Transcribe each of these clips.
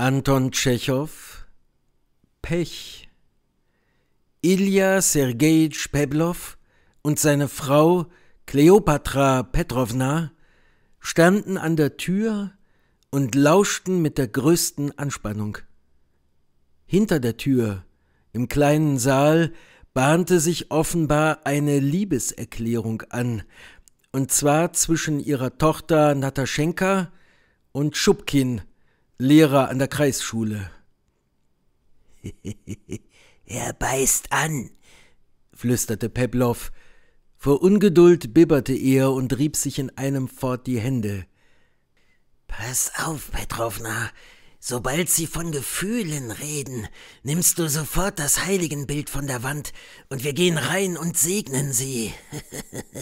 Anton Tschechow, Pech. Ilya Sergejitsch Peblow und seine Frau Kleopatra Petrovna standen an der Tür und lauschten mit der größten Anspannung. Hinter der Tür, im kleinen Saal, bahnte sich offenbar eine Liebeserklärung an, und zwar zwischen ihrer Tochter Nataschenka und Schubkin, Lehrer an der Kreisschule. er beißt an, flüsterte Peplow. Vor Ungeduld bibberte er und rieb sich in einem fort die Hände. Pass auf, Petrowna, Sobald sie von Gefühlen reden, nimmst du sofort das Heiligenbild von der Wand und wir gehen rein und segnen sie.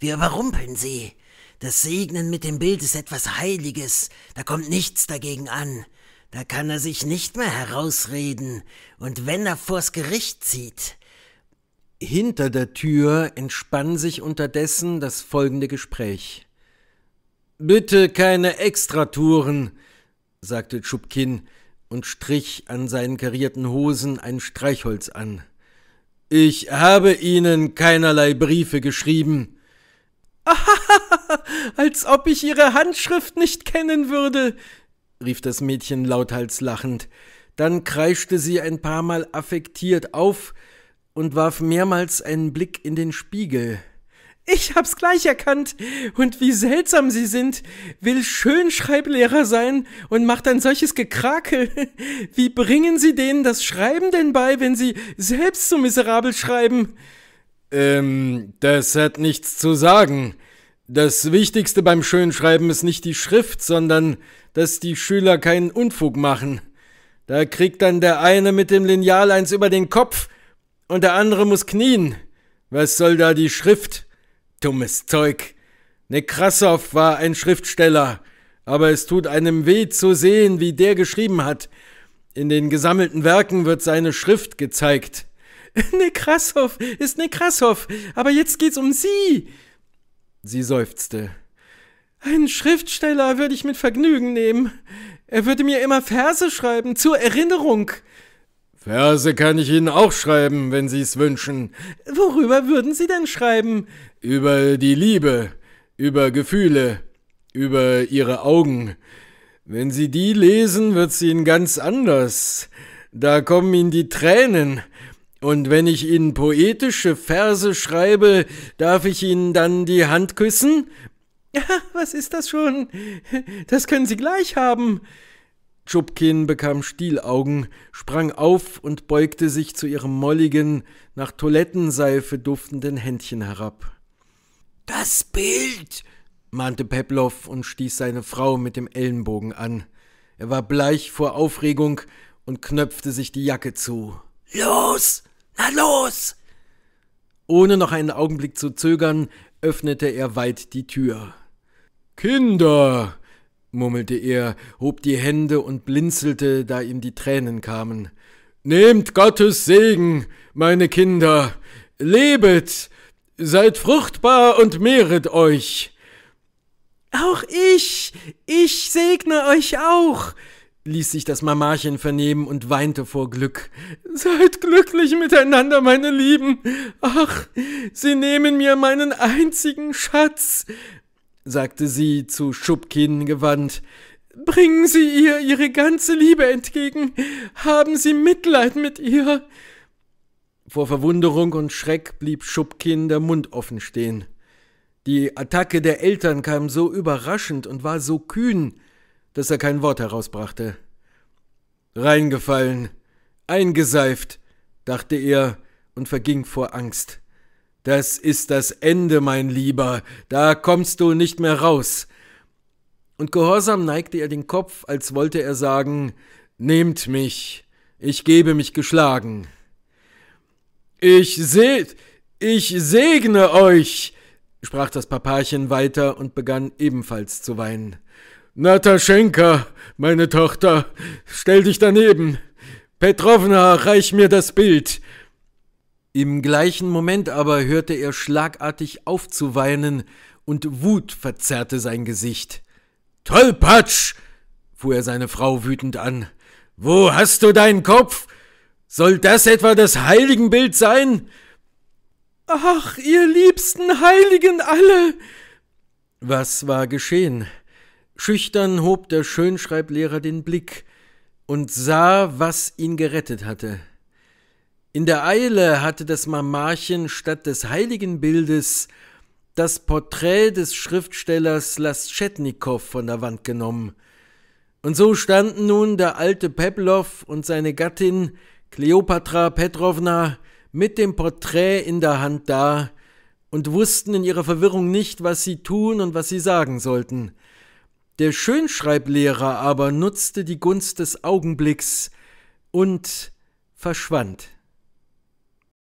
wir überrumpeln sie. Das Segnen mit dem Bild ist etwas Heiliges, da kommt nichts dagegen an. Da kann er sich nicht mehr herausreden, und wenn er vors Gericht zieht. Hinter der Tür entspann sich unterdessen das folgende Gespräch. Bitte keine Extratouren sagte Tschupkin und strich an seinen karierten Hosen ein Streichholz an. Ich habe Ihnen keinerlei Briefe geschrieben. Als ob ich Ihre Handschrift nicht kennen würde, rief das Mädchen lauthals lachend. Dann kreischte sie ein paar Mal affektiert auf und warf mehrmals einen Blick in den Spiegel. Ich hab's gleich erkannt. Und wie seltsam sie sind. Will schön Schreiblehrer sein und macht dann solches Gekrakel. Wie bringen sie denen das Schreiben denn bei, wenn sie selbst so miserabel schreiben? Ähm, das hat nichts zu sagen. Das Wichtigste beim Schönschreiben ist nicht die Schrift, sondern dass die Schüler keinen Unfug machen. Da kriegt dann der eine mit dem Lineal eins über den Kopf und der andere muss knien. Was soll da die Schrift? Dummes Zeug. Nekrassow war ein Schriftsteller, aber es tut einem weh zu sehen, wie der geschrieben hat. In den gesammelten Werken wird seine Schrift gezeigt. Nekrassow ist Nekrassow, aber jetzt geht's um Sie. Sie seufzte. Einen Schriftsteller würde ich mit Vergnügen nehmen. Er würde mir immer Verse schreiben, zur Erinnerung. Verse kann ich Ihnen auch schreiben, wenn Sie es wünschen. Worüber würden Sie denn schreiben? Über die Liebe, über Gefühle, über Ihre Augen. Wenn Sie die lesen, wird's Ihnen ganz anders. Da kommen Ihnen die Tränen. Und wenn ich Ihnen poetische Verse schreibe, darf ich Ihnen dann die Hand küssen? Ja, was ist das schon? Das können Sie gleich haben. Schubkin bekam Stielaugen, sprang auf und beugte sich zu ihrem molligen, nach Toilettenseife duftenden Händchen herab. Das Bild! mahnte Peplow und stieß seine Frau mit dem Ellenbogen an. Er war bleich vor Aufregung und knöpfte sich die Jacke zu. Los! Na los! Ohne noch einen Augenblick zu zögern, öffnete er weit die Tür. Kinder! murmelte er, hob die Hände und blinzelte, da ihm die Tränen kamen. Nehmt Gottes Segen, meine Kinder, lebet, seid fruchtbar und mehret euch. Auch ich, ich segne euch auch, ließ sich das Mamachen vernehmen und weinte vor Glück. Seid glücklich miteinander, meine Lieben. Ach, sie nehmen mir meinen einzigen Schatz sagte sie zu Schubkin gewandt, bringen Sie ihr Ihre ganze Liebe entgegen, haben Sie Mitleid mit ihr. Vor Verwunderung und Schreck blieb Schubkin der Mund offen stehen. Die Attacke der Eltern kam so überraschend und war so kühn, dass er kein Wort herausbrachte. Reingefallen, eingeseift, dachte er und verging vor Angst. Das ist das Ende, mein Lieber, da kommst du nicht mehr raus. Und gehorsam neigte er den Kopf, als wollte er sagen Nehmt mich, ich gebe mich geschlagen. Ich seht, ich segne euch, sprach das Papachen weiter und begann ebenfalls zu weinen. Nataschenka, meine Tochter, stell dich daneben. Petrovna, reich mir das Bild. Im gleichen Moment aber hörte er schlagartig auf zu weinen, und Wut verzerrte sein Gesicht. Tollpatsch! fuhr er seine Frau wütend an. Wo hast du deinen Kopf? Soll das etwa das Heiligenbild sein? Ach, ihr liebsten Heiligen alle! Was war geschehen? Schüchtern hob der Schönschreiblehrer den Blick und sah, was ihn gerettet hatte. In der Eile hatte das Mamachen statt des heiligen Bildes das Porträt des Schriftstellers Laschetnikow von der Wand genommen. Und so standen nun der alte Peplow und seine Gattin Kleopatra Petrovna mit dem Porträt in der Hand da und wussten in ihrer Verwirrung nicht, was sie tun und was sie sagen sollten. Der Schönschreiblehrer aber nutzte die Gunst des Augenblicks und verschwand.